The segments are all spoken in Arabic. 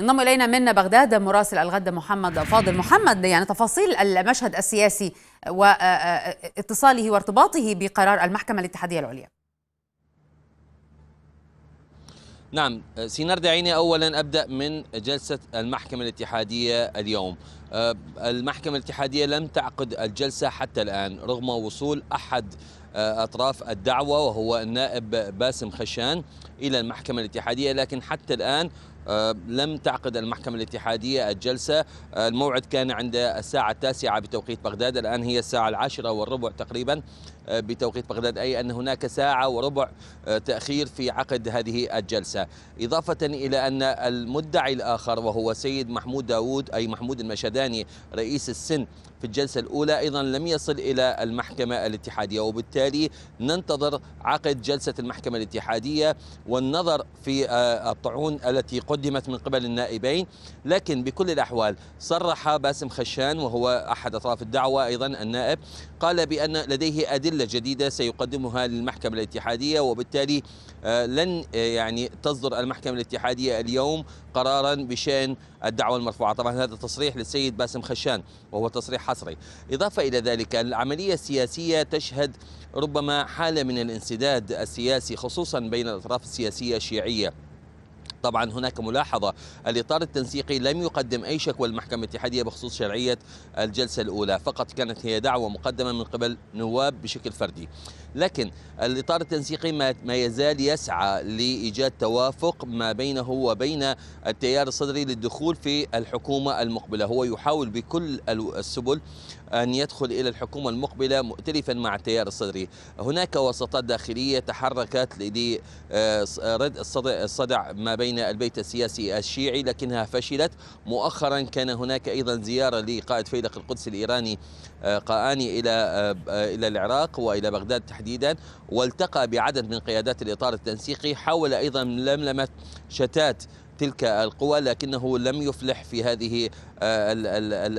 انضم الينا من بغداد مراسل الغد محمد فاضل محمد يعني تفاصيل المشهد السياسي واتصاله وارتباطه بقرار المحكمه الاتحاديه العليا نعم سينار دعيني اولا ابدا من جلسه المحكمه الاتحاديه اليوم المحكمه الاتحاديه لم تعقد الجلسه حتى الان رغم وصول احد اطراف الدعوه وهو النائب باسم خشان الى المحكمه الاتحاديه لكن حتى الان آه، لم تعقد المحكمة الاتحادية الجلسة آه، الموعد كان عند الساعة التاسعة بتوقيت بغداد الآن هي الساعة العاشرة والربع تقريبا آه، بتوقيت بغداد أي أن هناك ساعة وربع تأخير في عقد هذه الجلسة إضافة إلى أن المدعي الآخر وهو سيد محمود داوود أي محمود المشداني رئيس السن في الجلسة الأولى أيضا لم يصل إلى المحكمة الاتحادية وبالتالي ننتظر عقد جلسة المحكمة الاتحادية والنظر في الطعون التي قد قدمت من قبل النائبين لكن بكل الأحوال صرح باسم خشان وهو أحد أطراف الدعوة أيضا النائب قال بأن لديه أدلة جديدة سيقدمها للمحكمة الاتحادية وبالتالي آه، لن آه، يعني تصدر المحكمة الاتحادية اليوم قرارا بشأن الدعوة المرفوعة طبعا هذا تصريح للسيد باسم خشان وهو تصريح حصري إضافة إلى ذلك العملية السياسية تشهد ربما حالة من الانسداد السياسي خصوصا بين الأطراف السياسية الشيعية طبعا هناك ملاحظة الإطار التنسيقي لم يقدم أي شكوى للمحكمة الاتحادية بخصوص شرعية الجلسة الأولى فقط كانت هي دعوة مقدمة من قبل نواب بشكل فردي لكن الإطار التنسيقي ما يزال يسعى لإيجاد توافق ما بينه وبين التيار الصدري للدخول في الحكومة المقبلة هو يحاول بكل السبل أن يدخل إلى الحكومة المقبلة مؤتلفا مع التيار الصدري هناك وسطات داخلية تحركت لرد آه، الصدع ما بين البيت السياسي الشيعي لكنها فشلت مؤخرا كان هناك أيضا زيارة لقائد فيلق القدس الإيراني آه، قاني إلى آه، إلى العراق وإلى بغداد تحديدا والتقى بعدد من قيادات الإطار التنسيقي حاول أيضا لملمة شتات تلك القوى لكنه لم يفلح في هذه آه،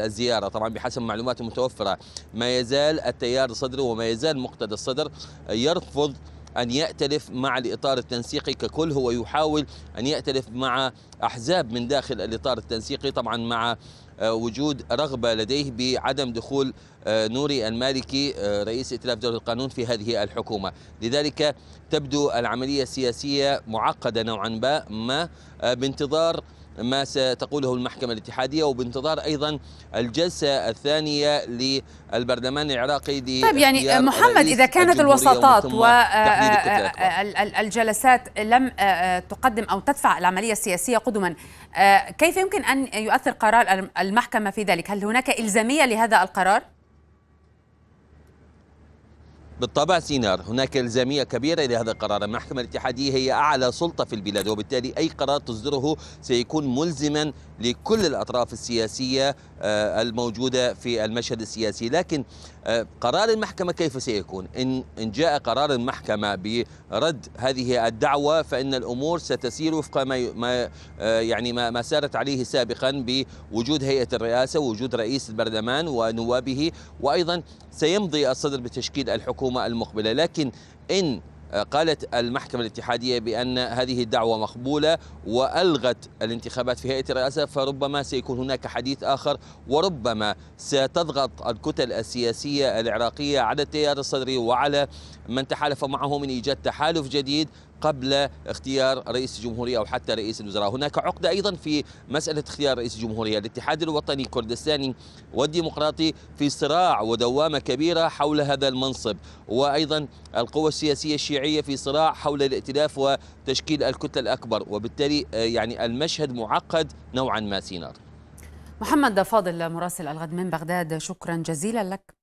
الزيارة طبعا بحسب معلومات متوفرة ما يزال التيار الصدري وما يزال مقتدى الصدر يرفض أن يأتلف مع الإطار التنسيقي ككل هو يحاول أن يأتلف مع أحزاب من داخل الإطار التنسيقي طبعا مع آه، وجود رغبة لديه بعدم دخول آه، نوري المالكي آه، رئيس ائتلاف دولة القانون في هذه الحكومة لذلك تبدو العملية السياسية معقدة نوعا ما بانتظار ما ستقوله المحكمة الاتحادية وبانتظار أيضا الجلسة الثانية للبرلمان العراقي طيب يعني آه، محمد إذا كانت الوساطات والجلسات آه، آه، لم تقدم أو تدفع العملية السياسية قدما كيف يمكن أن يؤثر قرار المحكمة في ذلك؟ هل هناك إلزامية لهذا القرار؟ بالطبع سينار هناك الزاميه كبيره لهذا القرار المحكمه الاتحاديه هي اعلى سلطه في البلاد وبالتالي اي قرار تصدره سيكون ملزما لكل الأطراف السياسية آه، الموجودة في المشهد السياسي لكن آه، قرار المحكمة كيف سيكون؟ إن جاء قرار المحكمة برد هذه الدعوة فإن الأمور ستسير وفق ما آه، يعني ما سارت عليه سابقا بوجود هيئة الرئاسة ووجود رئيس البرلمان ونوابه وأيضا سيمضي الصدر بتشكيل الحكومة المقبلة لكن إن آه، قالت المحكمة الاتحادية بأن هذه الدعوة مقبولة وألغت الانتخابات في هيئة الرئاسة فربما سيكون هناك حديث آخر وربما ستضغط الكتل السياسية العراقية على التيار الصدري وعلى من تحالف معه من إيجاد تحالف جديد قبل اختيار رئيس الجمهورية أو حتى رئيس الوزراء هناك عقدة أيضا في مسألة اختيار رئيس الجمهورية الاتحاد الوطني الكردستاني والديمقراطي في صراع ودوامة كبيرة حول هذا المنصب وأيضا القوى السياسية الشيعية في صراع حول الائتلاف وتشكيل الكتلة الأكبر وبالتالي آه، يعني المشهد معقد نوعا ما سينار محمد فاضل مراسل الغد من بغداد شكرا جزيلا لك